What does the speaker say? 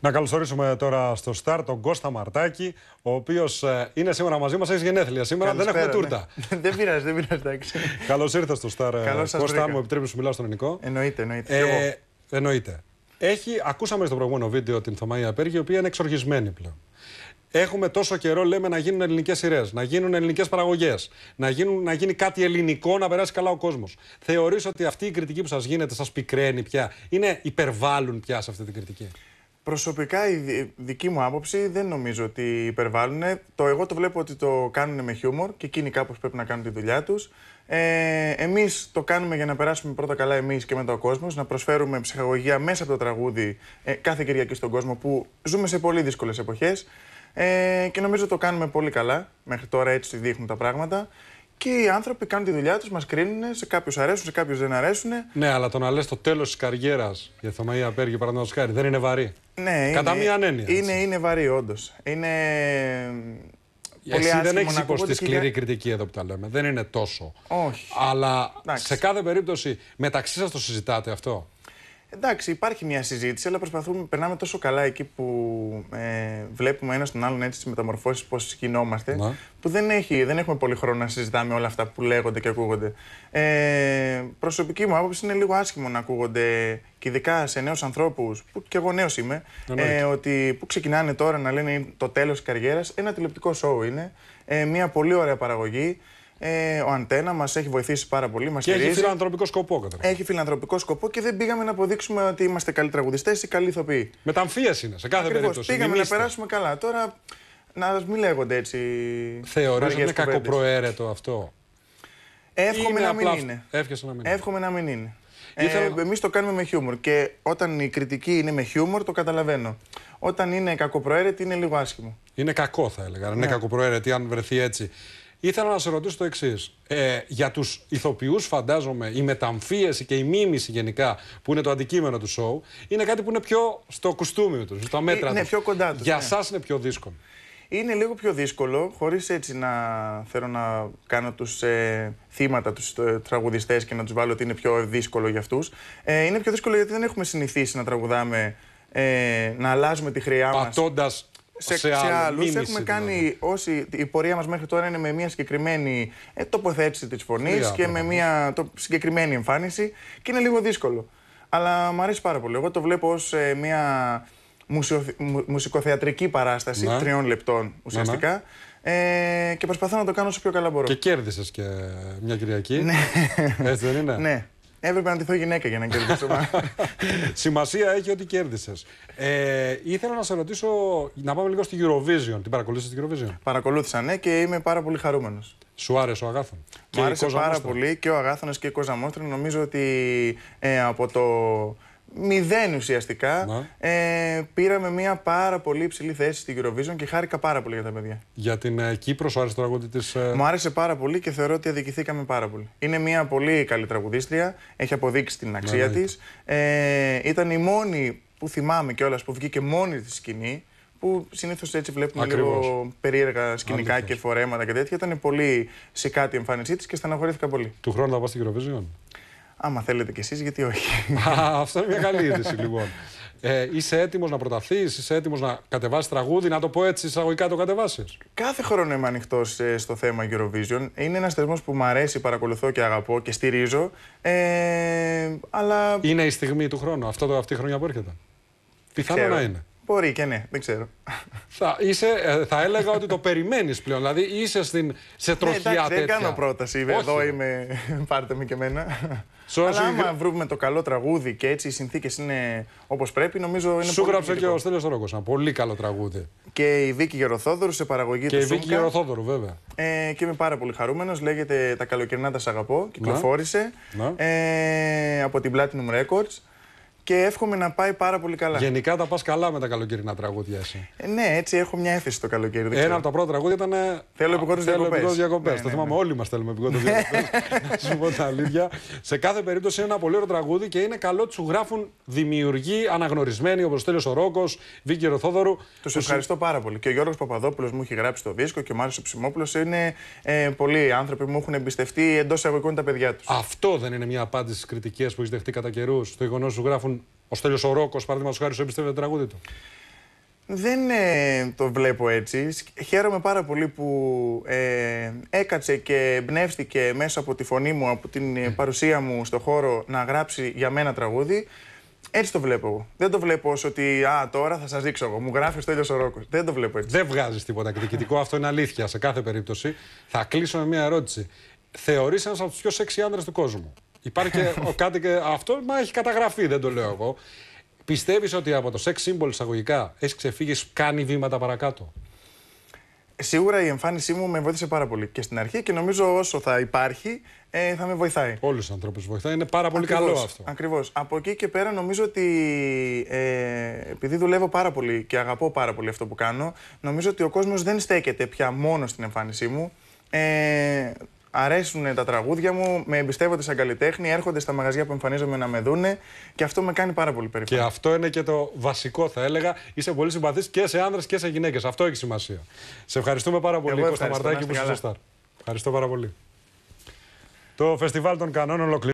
Να καλωσορίσουμε τώρα στο Σταρ τον Κώστα Μαρτάκη, ο οποίος ε, είναι σήμερα μαζί μας. Έχεις γενέθλια σήμερα, δεν έχουμε ναι. τούρτα. Ναι. δεν πειράζει, δεν πειράζει, εντάξει. Καλώς ήρθες στο ε, Σταρ, Κώστα. Αν μου επιτρέπει να μιλάω στον ελληνικό. Εννοείται, εννοείται. Ε, εννοείται. Έχει, ακούσαμε στο προηγούμενο βίντεο την Θωμαία Πέργη, η οποία είναι εξοργισμένη πλέον. Έχουμε τόσο καιρό, λέμε, να γίνουν ελληνικές σειρές, να γίνουν ελληνικές παραγωγές, να, γίνουν, να γίνει κάτι ελληνικό, να περάσει καλά ο κόσμος. Θεωρείς ότι αυτή η κριτική που σας γίνεται, σας πικραίνει πια, είναι υπερβάλλουν πια σε αυτή την κριτική. Προσωπικά η δική μου άποψη δεν νομίζω ότι υπερβάλλουν. Το, εγώ το βλέπω ότι το κάνουν με χιούμορ και εκείνοι κάπως πρέπει να κάνουν τη δουλειά τους. Ε, εμείς το κάνουμε για να περάσουμε πρώτα καλά εμείς και μετά ο κόσμος, να προσφέρουμε ψυχαγωγία μέσα από το τραγούδι ε, κάθε Κυριακή στον κόσμο που ζούμε σε πολύ δύσκολες εποχές. Ε, και νομίζω το κάνουμε πολύ καλά. Μέχρι τώρα έτσι δείχνουν τα πράγματα και οι άνθρωποι κάνουν τη δουλειά τους, μας κρίνουν, σε κάποιους αρέσουν, σε κάποιους δεν αρέσουν. Ναι, αλλά το να λες το τέλος της καριέρας για Θωμαΐα Πέργη, παραδείγματος χάρη, δεν είναι βαρύ. Ναι, Κατά μία έννοια. Είναι, είναι βαρύ, όντως. Είναι. Ε, πολύ Εσύ δεν έχει υποστεί σκληρή κριτική εδώ που τα λέμε. Δεν είναι τόσο. Όχι. Αλλά σε κάθε περίπτωση, μεταξύ σας το συζητάτε αυτό. Εντάξει, υπάρχει μια συζήτηση, αλλά προσπαθούμε, περνάμε τόσο καλά εκεί που ε, βλέπουμε ένα τον άλλον έτσι τις μεταμορφώσεις, πώς κινόμαστε, που δεν, έχει, δεν έχουμε πολύ χρόνο να συζητάμε όλα αυτά που λέγονται και ακούγονται. Ε, προσωπική μου άποψη είναι λίγο άσχημο να ακούγονται και ειδικά σε νέους ανθρώπους, που και εγώ νέος είμαι, ε, ότι που ξεκινάνε τώρα να λένε το τέλος της καριέρας. Ένα τηλεοπτικό σοου είναι, ε, μια πολύ ωραία παραγωγή. Ε, ο Αντένα μας έχει βοηθήσει πάρα πολύ. Μας και έχει φιλανθρωπικό σκοπό, καταρχήν. Έχει φιλανθρωπικό σκοπό και δεν πήγαμε να αποδείξουμε ότι είμαστε καλοί τραγουδιστές ή καλοί ηθοποιοί. Μεταμφία είναι, σε κάθε Ακριβώς. περίπτωση. Πήγαμε να περάσουμε καλά. Τώρα να μην λέγονται έτσι. Θεωρείς ότι είναι κακοπροαίρετο αυτό. Εύχομαι να, απλά... να μην είναι. Εύχομαι να μην είναι. Ε, Ήθελα... Ε, Εμείς το κάνουμε με χιούμορ και όταν η κριτική είναι με χιούμορ το καταλαβαίνω. Όταν είναι κακοπροαίρετη είναι λίγο άσχημο. Είναι κακό θα έλεγα. Είναι ναι. κακοπροαίρετη αν βρεθεί έτσι. Ήθελα να σε ρωτήσω το εξής. Ε, για τους ηθοποιούς, φαντάζομαι, η μεταμφίεση και η μίμηση γενικά, που είναι το αντικείμενο του σοου, είναι κάτι που είναι πιο στο κουστούμι τους, στα μέτρα του. Ε, είναι πιο κοντά τους. Για ναι. είναι πιο δύσκολο. Είναι λίγο πιο δύσκολο, χωρίς έτσι να θέλω να κάνω τους ε, θύματα, τους ε, τραγουδιστές και να τους βάλω ότι είναι πιο δύσκολο για αυτούς. Ε, είναι πιο δύσκολο γιατί δεν έχουμε συνηθίσει να τραγουδάμε, ε, να αλλάζουμε τη χρειά μας. μας σε, σε, άλλου. Έχουμε κάνει δηλαδή. όσοι. Η πορεία μας μέχρι τώρα είναι με μια συγκεκριμένη ε, τοποθέτηση της φωνής και με μια το, συγκεκριμένη εμφάνιση και είναι λίγο δύσκολο. Αλλά μου αρέσει πάρα πολύ. Εγώ το βλέπω ως ε, μια μουσικοθεατρική παράσταση τριών λεπτών ουσιαστικά. Ε, και προσπαθώ να το κάνω όσο πιο καλά μπορώ. Και κέρδισες και μια Κυριακή. Ναι. Έτσι δεν είναι. Ναι. Έπρεπε να ντυθώ γυναίκα για να κερδίσω. Σημασία έχει ότι κέρδισες. Ε, ήθελα να σε ρωτήσω, να πάμε λίγο στη Eurovision. Την παρακολούθησες την Eurovision. Παρακολούθησα, ναι, και είμαι πάρα πολύ χαρούμενος. Σου άρεσε ο Αγάθων. Μου άρεσε πάρα πολύ και ο Αγάθων και η Κόζα Νομίζω ότι ε, από το μηδέν ουσιαστικά. Ε, πήραμε μια πάρα πολύ υψηλή θέση στην Eurovision και χάρηκα πάρα πολύ για τα παιδιά. Για την ε, Κύπρο, σου άρεσε το τραγούδι της. Ε... Μου άρεσε πάρα πολύ και θεωρώ ότι αδικηθήκαμε πάρα πολύ. Είναι μια πολύ καλή τραγουδίστρια, έχει αποδείξει την ναι, αξία ναι, της. Ε, ήταν η μόνη που θυμάμαι κιόλας που βγήκε μόνη της σκηνή. Που συνήθως έτσι βλέπουμε λίγο περίεργα σκηνικά και φορέματα και τέτοια. Ήταν πολύ κάτι η εμφάνισή της και στεναχωρήθηκα πολύ. Του χρόνου θα πας στην Eurovision. Άμα θέλετε κι εσείς, γιατί όχι. αυτό είναι μια καλή είδηση λοιπόν. Ε, είσαι έτοιμος να προταθεί, είσαι έτοιμος να κατεβάσεις τραγούδι, να το πω έτσι εισαγωγικά το κατεβάσεις. Κάθε χρόνο είμαι ανοιχτός ε, στο θέμα Eurovision. Είναι ένας θεσμός που μου αρέσει, παρακολουθώ και αγαπώ και στηρίζω. Ε, αλλά... Είναι η στιγμή του χρόνου, αυτό, το, αυτή η χρονιά που έρχεται. Πιθανό να είναι. Μπορεί και ναι, δεν ξέρω. Θα, είσαι, ε, θα έλεγα ότι το περιμένεις πλέον. Δηλαδή είσαι στην, σε τροχιά ναι, εντάξει, Δεν κάνω πρόταση. Εδώ είμαι. Πάρτε με και εμένα. Αλλά άμα βρούμε το καλό τραγούδι και έτσι οι συνθήκες είναι όπως πρέπει, νομίζω είναι Σου γράψε και ο Στέλιος Ρόγκο. Ένα πολύ καλό τραγούδι. Και η Βίκη Γεροθόδωρου σε παραγωγή και του. Και η Βίκη Σούμκα. Γεροθόδωρου, βέβαια. Ε, και είμαι πάρα πολύ χαρούμενος. Λέγεται Τα καλοκαιρινά τα σ' αγαπώ. Κυκλοφόρησε. Ναι. Ναι. Ε, από την Platinum Records και εύχομαι να πάει πάρα πολύ καλά. Γενικά τα πας καλά με τα καλοκαιρινά τραγούδια εσύ. Ε, ναι, έτσι έχω μια έφεση το καλοκαίρι. Ένα από τα πρώτα τραγούδια ήταν. Ε, θέλω επικόντω διακοπέ. Ναι, ναι, το ναι, θυμάμαι ναι. όλοι μας θέλουμε επικόντω διακοπές. Να σου πω αλήθεια. Σε κάθε περίπτωση είναι ένα πολύ ωραίο τραγούδι και είναι καλό ότι σου γράφουν δημιουργοί αναγνωρισμένοι όπως θέλει ο Ρόκος, Βίκη Ροθόδωρου. Του ευχαριστώ πάρα πολύ. Και ο Γιώργος Παπαδόπουλος μου έχει γράψει το δίσκο και ο Μάριος Ψημόπουλος είναι ε, πολλοί άνθρωποι που μου έχουν εμπιστευτεί εντός εγωικών τα παιδιά τους. Αυτό δεν είναι μια απάντηση στις κριτικές που έχει δεχτεί κατά καιρούς. Το γεγονός σου γράφουν ο Στέλιος ο Ρόκος, παραδείγματος χάρη, σου εμπιστεύεται το τραγούδι του. Δεν ε, το βλέπω έτσι. Χαίρομαι πάρα πολύ που ε, έκατσε και εμπνεύστηκε μέσα από τη φωνή μου, από την ε, παρουσία μου στο χώρο να γράψει για μένα τραγούδι. Έτσι το βλέπω εγώ. Δεν το βλέπω ως ότι α, τώρα θα σας δείξω εγώ. Μου γράφει τέλειο ο Ρόκος. Δεν το βλέπω έτσι. Δεν βγάζεις τίποτα εκδικητικό. Αυτό είναι αλήθεια σε κάθε περίπτωση. Θα κλείσω με μια ερώτηση. Θεωρείς ένας από τους πιο σεξι άντρες του κόσμου. Υπάρχει και ο, κάτι και ε, αυτό, μα έχει καταγραφεί, δεν το λέω εγώ. Πιστεύεις ότι από το σεξ σύμβολο εισαγωγικά έχεις ξεφύγει, κάνει βήματα παρακάτω. Σίγουρα η εμφάνισή μου με βοήθησε πάρα πολύ και στην αρχή και νομίζω όσο θα υπάρχει ε, θα με βοηθάει. Όλους τους ανθρώπους βοηθάει. Είναι πάρα πολύ καλό αυτό. Ακριβώς. Από εκεί και πέρα νομίζω ότι ε, επειδή δουλεύω πάρα πολύ και αγαπώ πάρα πολύ αυτό που κάνω, νομίζω ότι ο κόσμος δεν στέκεται πια μόνο στην εμφάνισή μου. Ε, αρέσουν τα τραγούδια μου, με εμπιστεύονται σαν καλλιτέχνη, έρχονται στα μαγαζιά που εμφανίζομαι να με δούνε και αυτό με κάνει πάρα πολύ περήφανο. Και αυτό είναι και το βασικό, θα έλεγα. Είσαι πολύ συμπαθής και σε άνδρες και σε γυναίκες. Αυτό έχει σημασία. Σε ευχαριστούμε πάρα πολύ, Κώστα Μαρτάκη, που είσαι στο Σταρ. Ευχαριστώ πάρα πολύ. Το φεστιβάλ των